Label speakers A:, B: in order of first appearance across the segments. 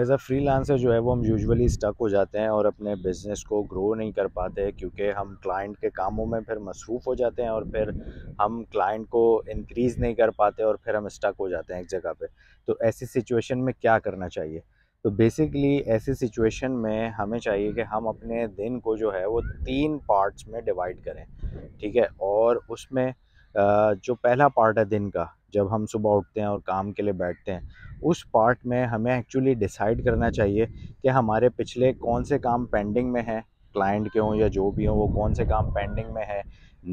A: as a lancer जो है वो हम यूजुअली स्टक हो जाते हैं और अपने बिज़नेस को ग्रो नहीं कर पाते क्योंकि हम क्लाइंट के कामों में फिर मसरूफ़ हो जाते हैं और फिर हम क्लाइंट को इंक्रीज़ नहीं कर पाते और फिर हम स्टक हो जाते हैं एक जगह पे तो ऐसी सिचुएशन में क्या करना चाहिए तो बेसिकली ऐसी सिचुएशन में हमें चाहिए कि हम अपने दिन को जो है वो तीन पार्ट्स में डिवाइड करें ठीक है और उसमें जो पहला पार्ट है दिन का जब हम सुबह उठते हैं और काम के लिए बैठते हैं उस पार्ट में हमें एक्चुअली डिसाइड करना चाहिए कि हमारे पिछले कौन से काम पेंडिंग में हैं क्लाइंट के हों या जो भी हों वो कौन से काम पेंडिंग में है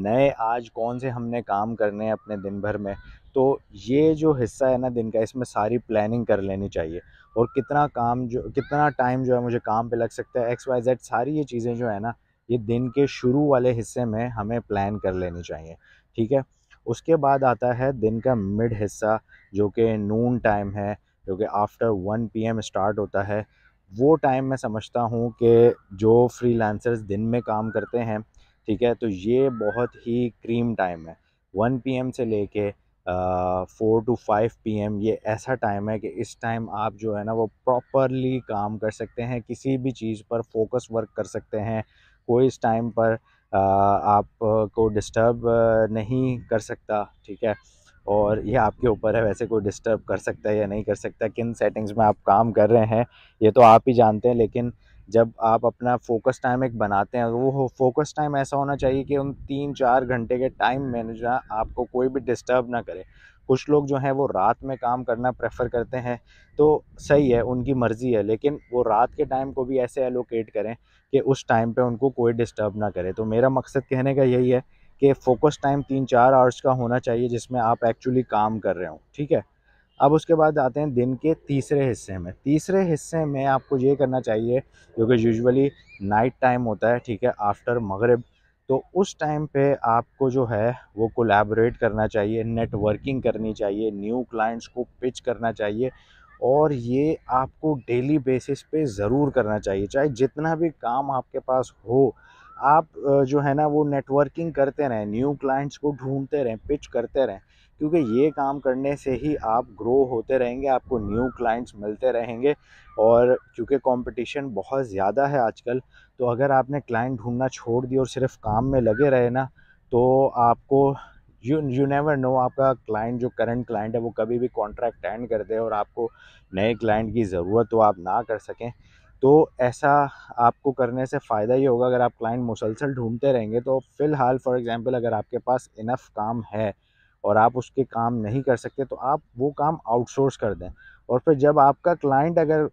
A: नए आज कौन से हमने काम करने हैं अपने दिन भर में तो ये जो हिस्सा है ना दिन का इसमें सारी प्लानिंग कर लेनी चाहिए और कितना काम जो कितना टाइम जो है मुझे काम पे लग सकता है एक्स वाई जेड सारी ये चीज़ें जो है ना ये दिन के शुरू वाले हिस्से में हमें प्लान कर लेनी चाहिए ठीक है उसके बाद आता है दिन का मिड हिस्सा जो कि नून टाइम है जो कि आफ्टर वन एम स्टार्ट होता है वो टाइम मैं समझता हूँ कि जो फ्रीलांसर्स दिन में काम करते हैं ठीक है तो ये बहुत ही क्रीम टाइम है वन पीएम से लेके फ़ोर टू फाइव पीएम ये ऐसा टाइम है कि इस टाइम आप जो है ना वो प्रॉपरली काम कर सकते हैं किसी भी चीज़ पर फोकस वर्क कर सकते हैं कोई इस टाइम पर आपको डिस्टर्ब नहीं कर सकता ठीक है और ये आपके ऊपर है वैसे कोई डिस्टर्ब कर सकता है या नहीं कर सकता किन सेटिंग्स में आप काम कर रहे हैं ये तो आप ही जानते हैं लेकिन जब आप अपना फोकस टाइम एक बनाते हैं वो फोकस टाइम ऐसा होना चाहिए कि उन तीन चार घंटे के टाइम मैनेजर जो आपको कोई भी डिस्टर्ब ना करे कुछ लोग जो हैं वो रात में काम करना प्रेफर करते हैं तो सही है उनकी मर्ज़ी है लेकिन वो रात के टाइम को भी ऐसे एलोकेट करें कि उस टाइम पे उनको कोई डिस्टर्ब ना करे तो मेरा मकसद कहने का यही है कि फ़ोकस टाइम तीन चार आवर्स का होना चाहिए जिसमें आप एक्चुअली काम कर रहे हो ठीक है अब उसके बाद आते हैं दिन के तीसरे हिस्से में तीसरे हिस्से में आपको ये करना चाहिए क्योंकि यूजुअली नाइट टाइम होता है ठीक है आफ्टर मगरब तो उस टाइम पे आपको जो है वो कोलैबोरेट करना चाहिए नेटवर्किंग करनी चाहिए न्यू क्लाइंट्स को पिच करना चाहिए और ये आपको डेली बेसिस पे ज़रूर करना चाहिए चाहे जितना भी काम आपके पास हो आप जो है ना वो नेटवर्किंग करते रहें न्यू क्लाइंट्स को ढूंढते रहें पिच करते रहें क्योंकि ये काम करने से ही आप ग्रो होते रहेंगे आपको न्यू क्लाइंट्स मिलते रहेंगे और क्योंकि कंपटीशन बहुत ज़्यादा है आजकल तो अगर आपने क्लाइंट ढूंढना छोड़ दिया और सिर्फ काम में लगे रहे ना तो आपको यू यू नेवर नो आपका क्लाइंट जो करंट क्लाइंट है वो कभी भी कॉन्ट्रैक्ट एंड कर दे और आपको नए क्लाइंट की ज़रूरत तो आप ना कर सकें तो ऐसा आपको करने से फ़ायदा ही होगा अगर आप क्लाइंट मुसलसल ढूंढते रहेंगे तो फ़िलहाल फॉर एग्ज़ाम्पल अगर आपके पास इनफ काम है और आप उसके काम नहीं कर सकते तो आप वो काम आउटसोर्स कर दें और फिर जब आपका क्लाइंट अगर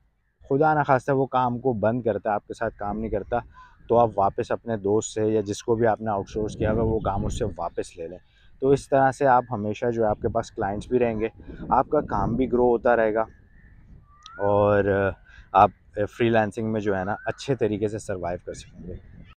A: खुदा ना खास्ता वो काम को बंद करता है आपके साथ काम नहीं करता तो आप वापस अपने दोस्त से या जिसको भी आपने आउटसोर्स किया होगा वो काम उससे वापस ले लें तो इस तरह से आप हमेशा जो है आपके पास क्लाइंट्स भी रहेंगे आपका काम भी ग्रो होता रहेगा और आप फ्रीलांसिंग में जो है ना अच्छे तरीके से सर्वाइव कर सकेंगे